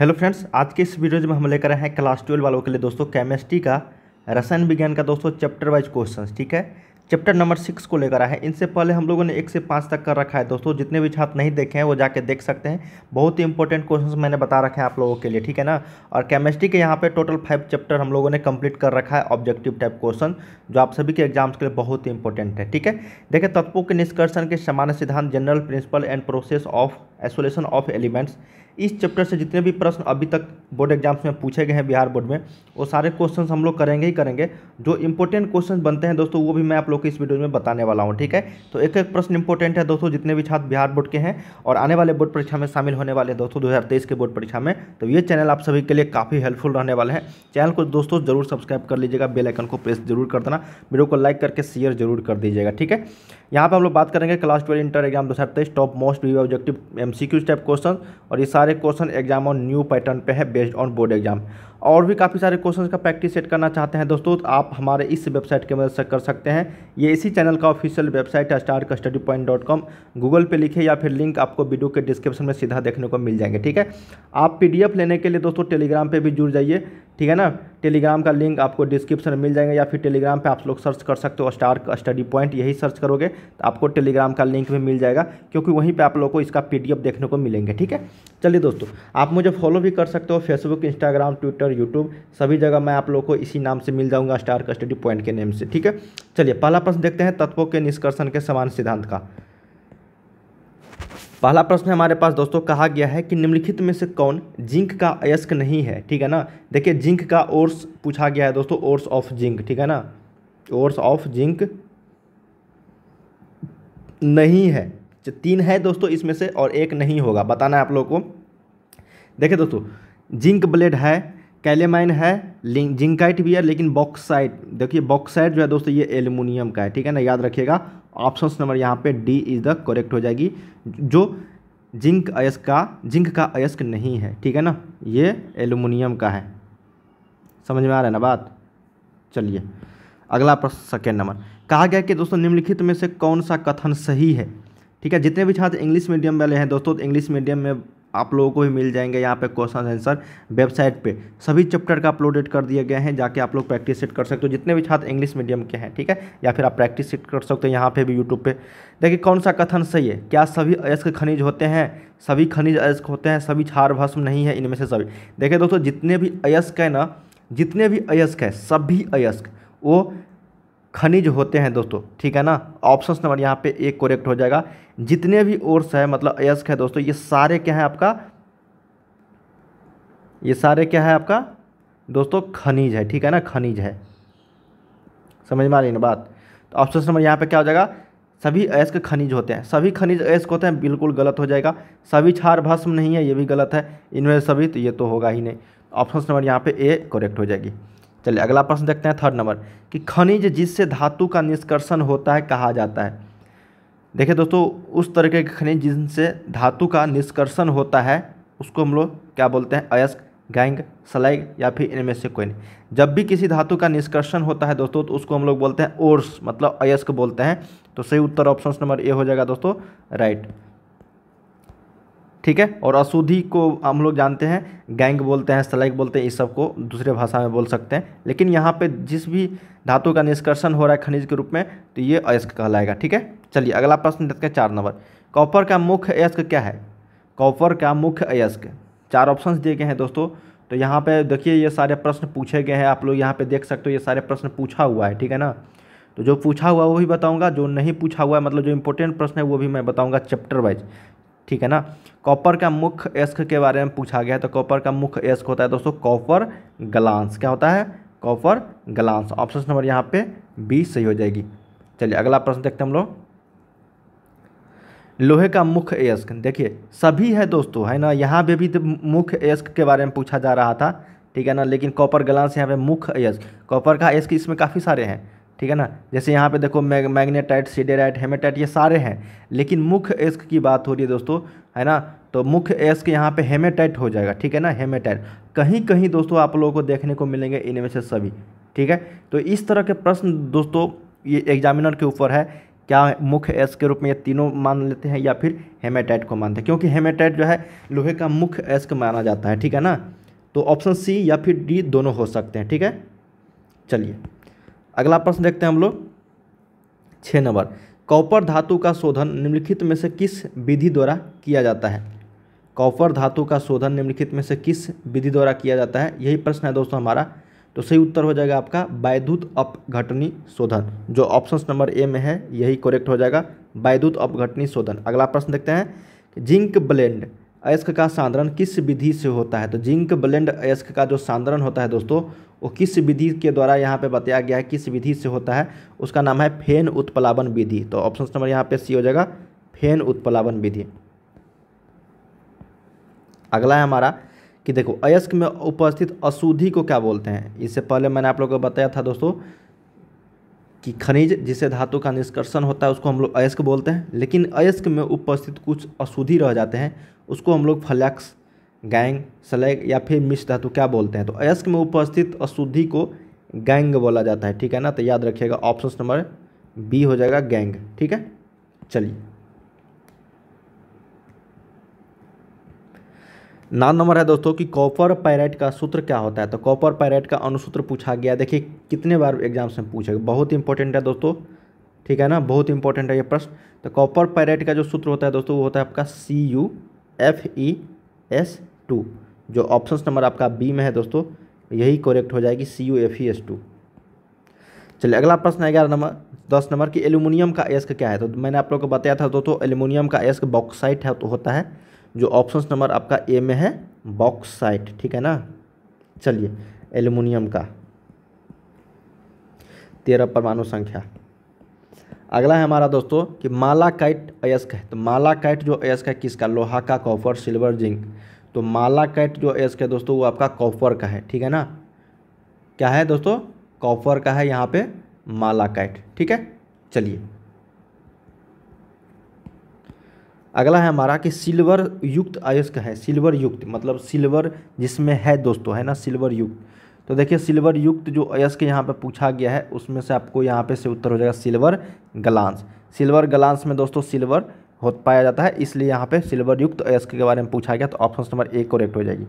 hello friends आज के इस वीडियो में हम लेकर आए हैं क्लास ट्वेल्व वालों के लिए दोस्तों केमिस्ट्री का रसायन विज्ञान का दोस्तों चैप्टर वाइज क्वेश्चन ठीक है चैप्टर नंबर सिक्स को लेकर आए हैं इनसे पहले हम लोगों ने एक से पाँच तक कर रखा है दोस्तों जितने भी छात्र नहीं देखे हैं वो जाके देख सकते हैं बहुत ही इंपॉर्टेंट क्वेश्चन मैंने बता रखे हैं आप लोगों के लिए ठीक है ना और केमिस्ट्री के यहाँ पर टोटल फाइव चैप्टर हम लोगों ने कंप्लीट कर रखा है ऑब्जेक्टिव टाइप क्वेश्चन जो आप सभी के एग्जाम्स के लिए बहुत ही इंपॉर्टेंट है ठीक है देखिए तत्वों के निष्कर्षण के सामान्य सिद्धांत general principle and process of isolation of elements इस चैप्टर से जितने भी प्रश्न अभी तक बोर्ड एग्जाम्स में पूछे गए हैं बिहार बोर्ड में वो सारे क्वेश्चन हम लोग करेंगे ही करेंगे जो इंपॉर्टेंट क्वेश्चन बनते हैं दोस्तों वो भी मैं आप लोग को इस वीडियो में बताने वाला हूँ ठीक है तो एक एक प्रश्न इंपॉर्टेंट है दोस्तों जितने भी छात्र बिहार बोर्ड के हैं और आने वाले बोर्ड परीक्षा में शामिल होने वाले दोस्तों दो के बोर्ड परीक्षा में तो ये चैनल आप सभी के लिए काफ़ी हेल्पफुल रहने वाले हैं चैनल को दोस्तों जरूर सब्सक्राइब कर लीजिएगा बेलाइकन को प्रेस जरूर कर देना वीडियो को लाइक करके शेयर जरूर कर दीजिएगा ठीक है यहाँ पर हम लोग बात करेंगे क्लास ट्वेल्व इंटर एग्जाम दो topmost view objective M type question और ये सारे सारे क्वेश्चन एग्जाम और न्यू पैटर्न पे है बेस्ड ऑन बोर्ड एग्जाम और भी काफ़ी सारे क्वेश्चंस का प्रैक्टिस सेट करना चाहते हैं दोस्तों तो आप हमारे इस वेबसाइट के मदद से कर सकते हैं ये इसी चैनल का ऑफिशियल वेबसाइट है star study point dot com Google पर लिखे या फिर लिंक आपको वीडियो के डिस्क्रिप्शन में सीधा देखने को मिल जाएंगे ठीक है आप पी लेने के लिए दोस्तों टेलीग्राम पर भी जुड़ जाइए ठीक है ना टेलीग्राम का लिंक आपको डिस्क्रिप्शन में मिल जाएगा या फिर टेलीग्राम पे आप लोग सर्च कर सकते हो स्टार स्टडी पॉइंट यही सर्च करोगे तो आपको टेलीग्राम का लिंक भी मिल जाएगा क्योंकि वहीं पे आप लोग को इसका पीडीएफ देखने को मिलेंगे ठीक है चलिए दोस्तों आप मुझे फॉलो भी कर सकते हो फेसबुक इंस्टाग्राम ट्विटर यूट्यूब सभी जगह मैं आप लोग को इसी नाम से मिल जाऊँगा स्टार स्टडी पॉइंट के नेम से ठीक है चलिए पहला प्रश्न देखते हैं तत्वों के निष्कर्षण के समान सिद्धांत का पहला प्रश्न हमारे पास दोस्तों कहा गया है कि निम्नलिखित में से कौन जिंक का अयस्क नहीं है ठीक है ना देखिए जिंक का ओर्स पूछा गया है दोस्तों ओर्स ऑफ जिंक ठीक है ना ओर्स ऑफ जिंक नहीं है तीन है दोस्तों इसमें से और एक नहीं होगा बताना है आप लोगों को देखिए दोस्तों जिंक ब्लेड है कैलेमाइन है जिंकाइट भी है लेकिन बॉक्साइट देखिए बॉक्साइट जो है दोस्तों ये एल्यूमिनियम का है ठीक है ना याद रखिएगा ऑप्शन नंबर यहाँ पे डी इज द करेक्ट हो जाएगी जो जिंक अयस्क का जिंक का अयस्क नहीं है ठीक है ना ये एलुमिनियम का है समझ में आ रहा है ना बात चलिए अगला प्रश्न सेकेंड नंबर कहा गया कि दोस्तों निम्नलिखित में से कौन सा कथन सही है ठीक है जितने भी छात्र इंग्लिश मीडियम वाले हैं दोस्तों इंग्लिश मीडियम में आप लोगों को भी मिल जाएंगे यहाँ पे क्वेश्चन आंसर वेबसाइट पे सभी चैप्टर का अपलोडेड कर दिए गए हैं जाके आप लोग प्रैक्टिस सेट कर सकते हो जितने भी छात्र इंग्लिश मीडियम के हैं ठीक है या फिर आप प्रैक्टिस सेट कर सकते हो यहाँ पर भी यूट्यूब पे देखिए कौन सा कथन सही है क्या सभी अयस्क खनिज होते हैं सभी खनिज अयस्क होते हैं सभी छार भस्म नहीं है इनमें से सभी देखिए दोस्तों जितने भी अयस्क है ना जितने भी अयस्क है सभी अयस्क वो खनिज होते हैं दोस्तों ठीक है ना ऑप्शन नंबर यहाँ पे एक करेक्ट हो जाएगा जितने भी ओर्स है मतलब अयस्क है दोस्तों ये सारे क्या है आपका ये सारे क्या है आपका दोस्तों खनिज है ठीक है ना खनिज है समझ में आ रही ना बात तो ऑप्शन नंबर यहाँ पे क्या हो जाएगा सभी अयस्क खनिज होते हैं सभी खनिज अयस्क होते हैं बिल्कुल गलत हो जाएगा सभी क्षार भस्म नहीं है ये भी गलत है इनमें सभी तो ये तो होगा ही नहीं ऑप्शन नंबर यहाँ पे ए करेक्ट हो जाएगी चलिए अगला प्रश्न देखते हैं थर्ड नंबर कि खनिज जिससे धातु का निष्कर्षण होता है कहा जाता है देखिए दोस्तों उस तरीके के खनिज जिनसे धातु का निष्कर्षण होता है उसको हम लोग क्या बोलते हैं अयस्क गैंग सलाइग या फिर इनमें से कोई नहीं जब भी किसी धातु का निष्कर्षण होता है दोस्तों तो उसको हम लोग बोलते हैं ओर्स मतलब अयस्क बोलते हैं तो सही उत्तर ऑप्शन नंबर ए हो जाएगा दोस्तों राइट ठीक है और अशुद्धि को हम लोग जानते हैं गैंग बोलते हैं स्लैग बोलते हैं इस सब को दूसरे भाषा में बोल सकते हैं लेकिन यहाँ पे जिस भी धातु का निष्कर्षण हो रहा है खनिज के रूप में तो ये अयस्क कहलाएगा ठीक है चलिए अगला प्रश्न देखते हैं चार नंबर कॉपर का मुख्य अयस्क क्या है कॉपर का मुख्य अयस्क चार ऑप्शन दिए गए हैं दोस्तों तो यहाँ पे देखिए ये सारे प्रश्न पूछे गए हैं आप लोग यहाँ पे देख सकते हो ये सारे प्रश्न पूछा हुआ है ठीक है ना तो जो पूछा हुआ वो भी बताऊंगा जो नहीं पूछा हुआ है मतलब जो इंपॉर्टेंट प्रश्न है वो भी मैं बताऊंगा चैप्टर वाइज ठीक है ना कॉपर का मुख्य एस्क के बारे में पूछा गया है तो कॉपर का मुख्य एस्क होता है दोस्तों कॉपर ग्लांस क्या होता है कॉपर ग्लांस ऑप्शन नंबर यहाँ पे बी सही हो जाएगी चलिए अगला प्रश्न देखते हैं हम लोग लोहे का मुख्य एस्क देखिए सभी है दोस्तों है ना यहाँ पे भी तो मुख्य एस्क के बारे में पूछा जा रहा था ठीक है ना लेकिन कॉपर ग्लांस यहाँ पे मुख्य एस्क कॉपर का एस्क इसमें काफ़ी सारे हैं ठीक है ना जैसे यहाँ पे देखो मैग मैग्नेटाइट सीडेराइट हेमेटाइट ये सारे हैं लेकिन मुख्य एस्क की बात हो रही है दोस्तों है ना तो मुख्य एस्क यहाँ पे हेमेटाइट हो जाएगा ठीक है ना हेमेटाइट कहीं कहीं दोस्तों आप लोगों को देखने को मिलेंगे इनमें से सभी ठीक है तो इस तरह के प्रश्न दोस्तों ये एग्जामिनर के ऊपर है क्या मुख्य एस के रूप में ये तीनों मान लेते हैं या फिर हेमेटाइट को मानते हैं क्योंकि हेमेटाइट जो है लोहे का मुख्य एस्क माना जाता है ठीक है ना तो ऑप्शन सी या फिर डी दोनों हो सकते हैं ठीक है चलिए अगला प्रश्न देखते हैं हम लोग छः नंबर कॉपर धातु का शोधन निम्नलिखित में से किस विधि द्वारा किया जाता है कॉपर धातु का शोधन निम्नलिखित में से किस विधि द्वारा किया जाता है यही प्रश्न है दोस्तों हमारा तो सही उत्तर हो जाएगा आपका वैद्युत अपघटनी शोधन जो ऑप्शन नंबर ए में है यही करेक्ट हो जाएगा वैद्युत अपघटनी शोधन अगला प्रश्न देखते हैं जिंक ब्लेंड अयस्क का सांद्रण किस विधि से होता है तो जिंक ब्लेंड अयस्क का जो सांद्रण होता है दोस्तों वो किस विधि के द्वारा यहाँ पे बताया गया है किस विधि से होता है उसका नाम है फेन उत्पलावन विधि तो ऑप्शन नंबर यहाँ पे सी हो जाएगा फेन उत्पलावन विधि अगला है हमारा कि देखो अयस्क में उपस्थित अशुद्धि को क्या बोलते हैं इससे पहले मैंने आप लोग को बताया था दोस्तों कि खनिज जिसे धातु का निष्कर्षण होता है उसको हम लोग अयस्क बोलते हैं लेकिन अयस्क में उपस्थित कुछ अशुद्धि रह जाते हैं उसको हम लोग फलैक्स गैंग स्लैग या फिर मिश्र धातु क्या बोलते हैं तो अयस्क में उपस्थित अशुद्धि को गैंग बोला जाता है ठीक है ना तो याद रखिएगा ऑप्शन नंबर बी हो जाएगा गैंग ठीक है चलिए नाम नंबर है दोस्तों कि कॉपर पैराइट का सूत्र क्या होता है तो कॉपर पैराइट का अनुसूत्र पूछा गया देखिए कितने बार एग्जाम्स में पूछेगा बहुत इंपॉर्टेंट है दोस्तों ठीक है ना बहुत इंपॉर्टेंट है ये प्रश्न तो कॉपर पैराइट का जो सूत्र होता है दोस्तों वो होता है आपका C U F E S two जो ऑप्शन नंबर आपका बी में है दोस्तों यही करेक्ट हो जाएगी C U F E S two चलिए अगला प्रश्न है ग्यारह नंबर दस नंबर की एल्यूमिनियम का एस्क क्या है तो मैंने आप लोग को बताया था दोस्तों एल्यूमिनियम का एस्क बॉक्साइट है तो होता है जो ऑप्शन नंबर आपका ए में है बॉक्साइट ठीक है ना चलिए एल्यूमिनियम का तेरह परमाणु संख्या अगला है हमारा दोस्तों कि माला काइट अयस्क है तो माला काइट जो अयस्क है किसका लोहा का कॉपर सिल्वर जिंक तो माला कैट जो एस है दोस्तों वो आपका कॉपर का है ठीक है ना क्या है दोस्तों कॉपर का है यहाँ पे माला कैट ठीक है चलिए अगला है हमारा कि सिल्वर युक्त अयस्क है सिल्वर युक्त मतलब सिल्वर जिसमें है दोस्तों है ना सिल्वर युक्त तो देखिए सिल्वर युक्त जो अयस्क यहाँ पे पूछा गया है उसमें से आपको यहाँ पे से उत्तर हो जाएगा सिल्वर गलांस सिल्वर गलांस में दोस्तों सिल्वर हो पाया जाता है इसलिए यहाँ पे सिल्वर युक्त अयस्क के बारे में पूछा गया तो ऑप्शन नंबर ए करेक्ट हो जाएगी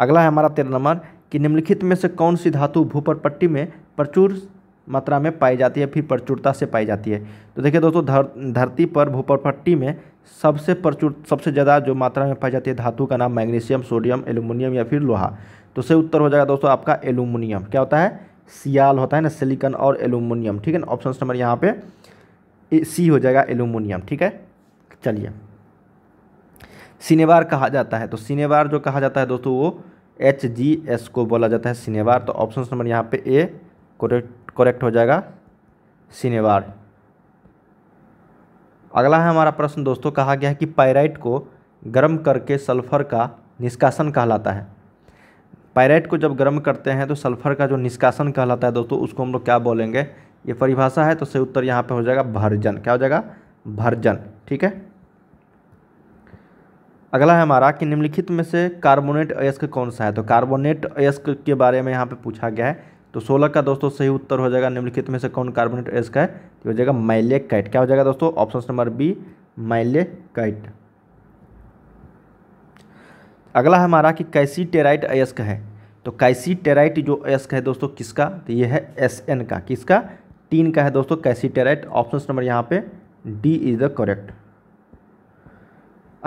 अगला है हमारा तेरह नंबर कि निम्नलिखित में से कौन सी धातु भूपर पट्टी में प्रचुर मात्रा में पाई जाती है फिर प्रचुरता से पाई जाती है तो देखिए दोस्तों धर धरती पर भूपर पट्टी में सबसे प्रचुर सबसे ज़्यादा जो मात्रा में पाई जाती है धातु का नाम मैग्नीशियम सोडियम एलुमिनियम या फिर लोहा तो से उत्तर हो जाएगा दोस्तों आपका एलुमिनियम क्या होता है सियाल होता है ना सिलिकन और एलुमिनियम ठीक है ना ऑप्शन नंबर यहाँ पर सी हो जाएगा एलुमिनियम ठीक है चलिए सिनेवार कहा जाता है तो सिनेवार जो कहा जाता है दोस्तों वो एच जी एस को बोला जाता है सिनेवार तो ऑप्शन नंबर यहाँ पे ए करेक्ट करेक्ट हो जाएगा सिनेवार अगला है हमारा प्रश्न दोस्तों कहा गया है कि पायराइट को गर्म करके सल्फर का निष्कासन कहलाता है पायराइट को जब गर्म करते हैं तो सल्फर का जो निष्कासन कहलाता है दोस्तों उसको हम लोग क्या बोलेंगे ये परिभाषा है तो सही उत्तर यहाँ पे हो जाएगा भर्जन क्या हो जाएगा भर्जन ठीक है अगला है हमारा कि निम्नलिखित में से कार्बोनेट अयस्क कौन सा है तो कार्बोनेट अयस्क के बारे में यहाँ पे पूछा गया है तो सोलह का दोस्तों सही उत्तर हो जाएगा निम्नलिखित में से कौन कार्बोनेट अयस्क है तो हो जाएगा मैले कैट क्या हो जाएगा दोस्तों option number B malachite अगला है हमारा कि कैसी टेराइट अयस्क है तो कैसी टेराइट जो अयस्क है दोस्तों किसका तो ये है एस एन का किसका तीन का है दोस्तों कैसीटेराइट ऑप्शन नंबर यहाँ पे डी इज़ द करेक्ट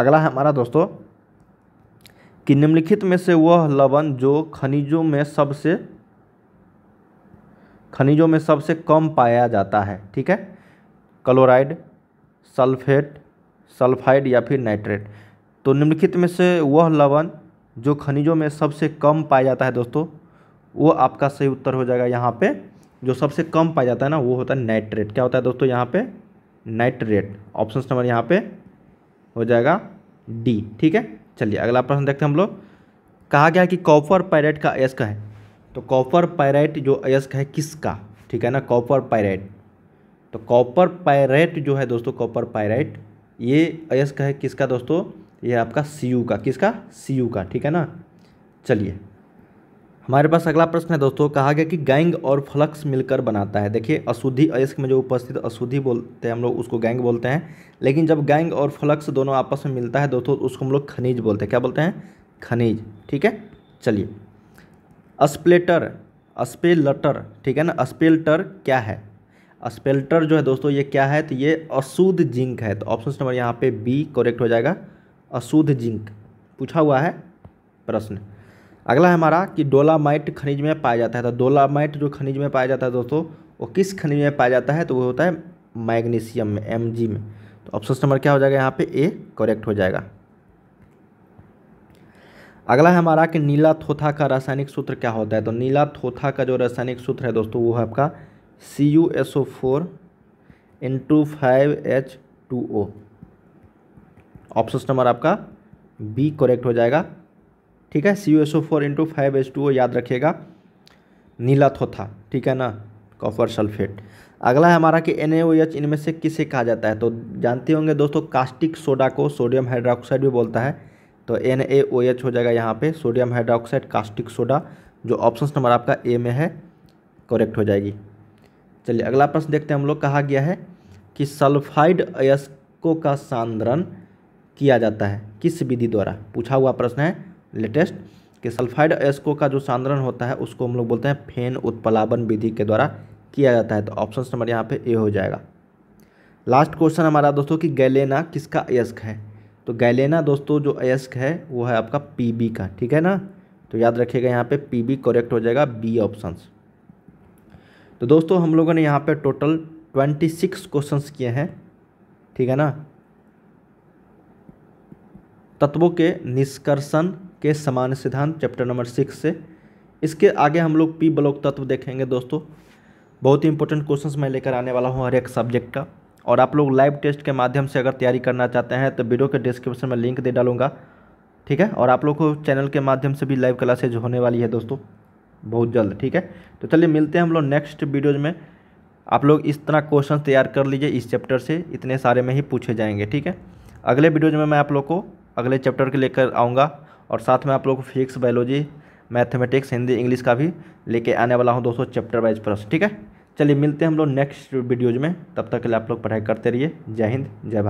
अगला है हमारा दोस्तों कि निम्नलिखित में से वह लवण जो खनिजों में सबसे खनिजों में सबसे कम पाया जाता है ठीक है क्लोराइड सल्फेट सल्फाइड या फिर नाइट्रेट तो निम्नलिखित में से वह लवण जो खनिजों में सबसे कम पाया जाता है दोस्तों वो आपका सही उत्तर हो जाएगा यहाँ पे जो सबसे कम पाया जाता है ना वो होता है नाइट्रेट क्या होता है दोस्तों यहाँ पे नाइट्रेट ऑप्शन नंबर यहाँ पे हो जाएगा डी ठीक है चलिए अगला प्रश्न देखते हैं हम लोग कहा गया कि कॉपर पायरेट का अयस्क है तो कॉपर पायरेट जो अयस्क है किसका ठीक है ना कॉपर पायरेट तो कॉपर पायरेट जो है दोस्तों कॉपर पायरेट ये अयस्क है किसका दोस्तों ये आपका सी का किसका सी का ठीक है ना चलिए हमारे पास अगला प्रश्न है दोस्तों कहा गया कि गैंग और फ्लक्स मिलकर बनाता है देखिए अशुद्धि अयस्क में जो उपस्थित अशुद्धि बोलते हैं हम लोग उसको गैंग बोलते हैं लेकिन जब गैंग और फ्लक्स दोनों आपस में मिलता है दोस्तों उसको हम लोग खनिज बोलते हैं क्या बोलते हैं खनिज ठीक है चलिए अस्पलेटर अस्पेलटर ठीक है ना अस्पेल्टर क्या है अस्पेल्टर जो है दोस्तों ये क्या है तो ये अशुद्ध जिंक है तो ऑप्शन नंबर यहाँ पे बी करेक्ट हो जाएगा अशुद्ध जिंक पूछा हुआ है प्रश्न अगला है हमारा कि डोलामाइट खनिज में पाया जाता है तो डोलामाइट जो खनिज में पाया जाता है दोस्तों वो किस खनिज में पाया जाता है तो वो होता है मैग्नीशियम में एम में तो ऑप्शन नंबर क्या हो जाएगा यहाँ पे ए करेक्ट हो जाएगा अगला है हमारा कि नीला थोथा का रासायनिक सूत्र क्या होता है तो नीला थोथा का जो रासायनिक सूत्र है दोस्तों वो है आपका C U S O four into five H two O option number आपका बी करेक्ट हो जाएगा ठीक है C U S O four into five H two O याद रखिएगा नीला थोथा ठीक है ना कॉपर सल्फेट अगला है हमारा कि एन ए इनमें से किसे कहा जाता है तो जानते होंगे दोस्तों कास्टिक सोडा को सोडियम हाइड्रोक्साइड भी बोलता है तो एन ए ओ एच हो जाएगा यहाँ पे सोडियम हाइड्रोक्साइड कास्टिक सोडा जो ऑप्शन नंबर आपका ए में है करेक्ट हो जाएगी चलिए अगला प्रश्न देखते हैं हम लोग कहा गया है कि सल्फाइड अयस्कों का सांद्रण किया जाता है किस विधि द्वारा पूछा हुआ प्रश्न है लेटेस्ट कि सल्फाइड एस्को का जो सांद्रण होता है उसको हम लोग बोलते हैं फेन उत्पलावन विधि के द्वारा किया जाता है तो ऑप्शन नंबर यहाँ पे ए हो जाएगा लास्ट क्वेश्चन हमारा दोस्तों कि गैलेना किसका अयस्क है तो गैलेना दोस्तों जो अयस्क है वो है आपका पी का ठीक है ना तो याद रखिएगा यहाँ पे पी करेक्ट हो जाएगा बी ऑप्शन तो दोस्तों हम लोगों ने यहाँ पर टोटल ट्वेंटी सिक्स क्वेश्चन किए हैं ठीक है ना तत्वों के निष्कर्षण के समान सिद्धांत चैप्टर नंबर सिक्स से इसके आगे हम लोग पी ब्लॉक तत्व देखेंगे दोस्तों बहुत ही इंपॉर्टेंट क्वेश्चंस मैं लेकर आने वाला हूँ हर एक सब्जेक्ट का और आप लोग लाइव टेस्ट के माध्यम से अगर तैयारी करना चाहते हैं तो वीडियो के डिस्क्रिप्शन में लिंक दे डालूंगा ठीक है और आप लोग को चैनल के माध्यम से भी लाइव क्लासेज होने वाली है दोस्तों बहुत जल्द ठीक है तो चलिए मिलते हैं हम लोग नेक्स्ट वीडियोज में आप लोग इस तरह क्वेश्चन तैयार कर लीजिए इस चैप्टर से इतने सारे में ही पूछे जाएंगे ठीक है अगले वीडियोज में मैं आप लोग को अगले चैप्टर के लेकर आऊँगा और साथ में आप लोग को physics biology mathematics Hindi English का भी लेके आने वाला हूँ दोस्तों चैप्टर वाइज प्रश्न ठीक है चलिए मिलते हैं हम लोग नेक्स्ट वीडियोज में तब तक के लिए आप लोग पढ़ाई करते रहिए जय हिंद जय भारत